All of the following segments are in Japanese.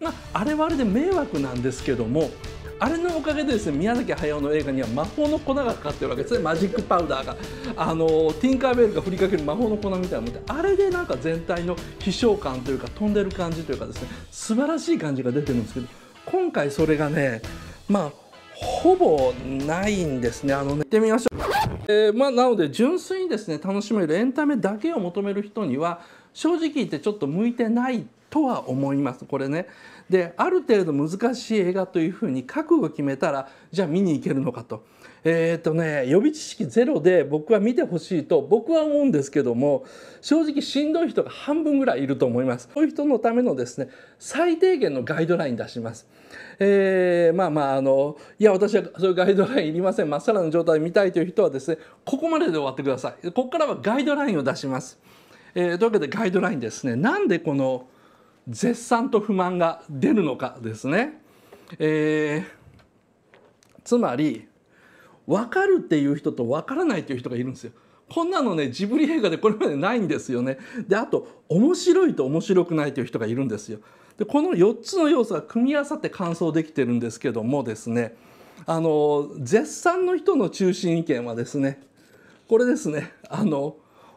まあ、あれはあれで迷惑なんですけどもあれのおかげでですね宮崎駿の映画には魔法の粉がかかってるわけですねマジックパウダーがあのティンカーベルが振りかける魔法の粉みたいなもんであれでなんか全体の飛翔感というか飛んでる感じというかですね素晴らしい感じが出てるんですけど今回それがねまあほぼないんですねあのねってみましょう、えー、まあ、なので純粋にですね楽しめるエンタメだけを求める人には正直言ってちょっと向いてないとは思いますこれね。である程度難しい映画というふうに覚悟を決めたらじゃあ見に行けるのかと。えーとね、予備知識ゼロで僕は見てほしいと僕は思うんですけども正直しんどい人が半分ぐらいいると思いますそういう人のためのですね最低限のガイドライン出します、えー、まあまああのいや私はそういうガイドラインいりませんまっさらの状態で見たいという人はですねここまでで終わってくださいここからはガイドラインを出します、えー、というわけでガイドラインですねなんでこの絶賛と不満が出るのかですね。えー、つまり分かるっていう人と分からないという人がいるんですよ。こんなのねジブリ映画でこれまでないんですよね。であと面白いと面白くないという人がいるんですよ。でこの4つの要素が組み合わさって完走できてるんですけどもですねあの絶賛の人の中心意見はですねこれですねあの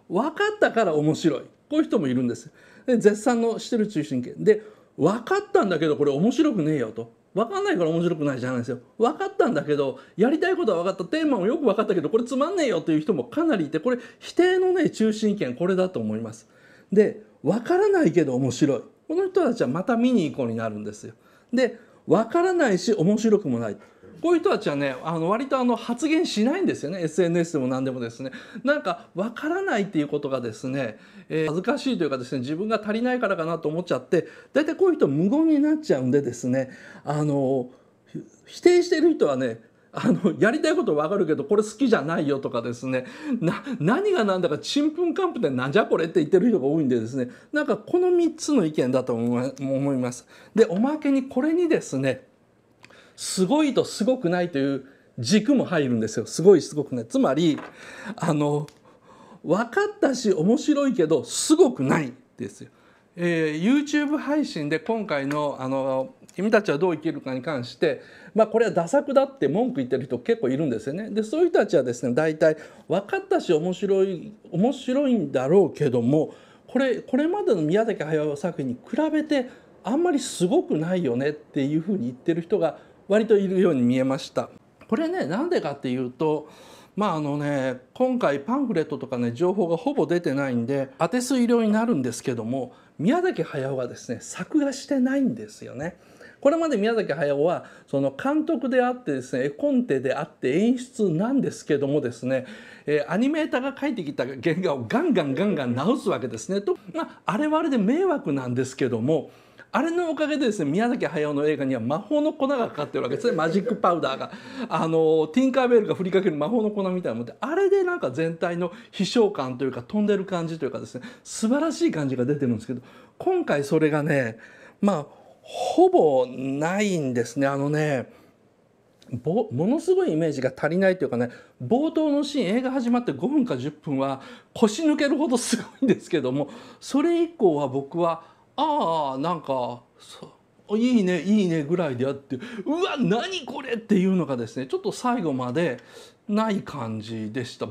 分かったから面白いこういう人もいるんです。で絶賛のしてる中心圏で分かったんだけどこれ面白くねえよと分かんないから面白くないじゃないですよ分かったんだけどやりたいことは分かったテーマもよく分かったけどこれつまんねえよという人もかなりいてこれ否定のね中心圏これだと思います。で分からないけど面白いこの人たちはまた見に行こうになるんですよ。で分からないし面白くもないこういう人たちはねあの割とあの発言しないんですよね SNS でも何でもですね。なんか分からないっていうことがですね、えー、恥ずかしいというかですね自分が足りないからかなと思っちゃって大体こういう人無言になっちゃうんでですねあの否定してる人はねあのやりたいこと分かるけどこれ好きじゃないよとかですね何が何だかちんぷんかんぷんでなんじゃこれって言ってる人が多いんでですねなんかこの3つの意見だと思います。でおまけにこれにですねすごいとすごくないという軸も入るんですよすごいすごくないつまりあの分かったし面白いけどすごくないですよ。えー、YouTube 配信で今回のあの「君たちはどう生きるか」に関して、まあ、これはダ作だって文句言ってる人結構いるんですよね。でそういう人たちはですね大体分かったし面白い面白いんだろうけどもこれこれまでの宮崎駿作品に比べてあんまりすごくないよねっていうふうに言ってる人が割といるように見えました。これねなんでかっていうとまああのね今回パンフレットとかね情報がほぼ出てないんで当て推量になるんですけども宮崎駿はですね作画してないんですよね。これまで宮崎駿はその監督であってですね絵コンテであって演出なんですけどもですね、えー、アニメーターが描いてきた原画をガンガンガンガン直すわけですねと、まあ、あれはあれで迷惑なんですけどもあれのおかげでですね宮崎駿の映画には魔法の粉がかかってるわけですねマジックパウダーがあのティンカーベルが振りかける魔法の粉みたいなもんであれでなんか全体の飛翔感というか飛んでる感じというかですね素晴らしい感じが出てるんですけど今回それがねまあほぼないんですねあのねものすごいイメージが足りないというかね冒頭のシーン映画始まって5分か10分は腰抜けるほどすごいんですけどもそれ以降は僕はああなんかいいねいいねぐらいであってうわ何これっていうのがですねちょっと最後までない感じでした。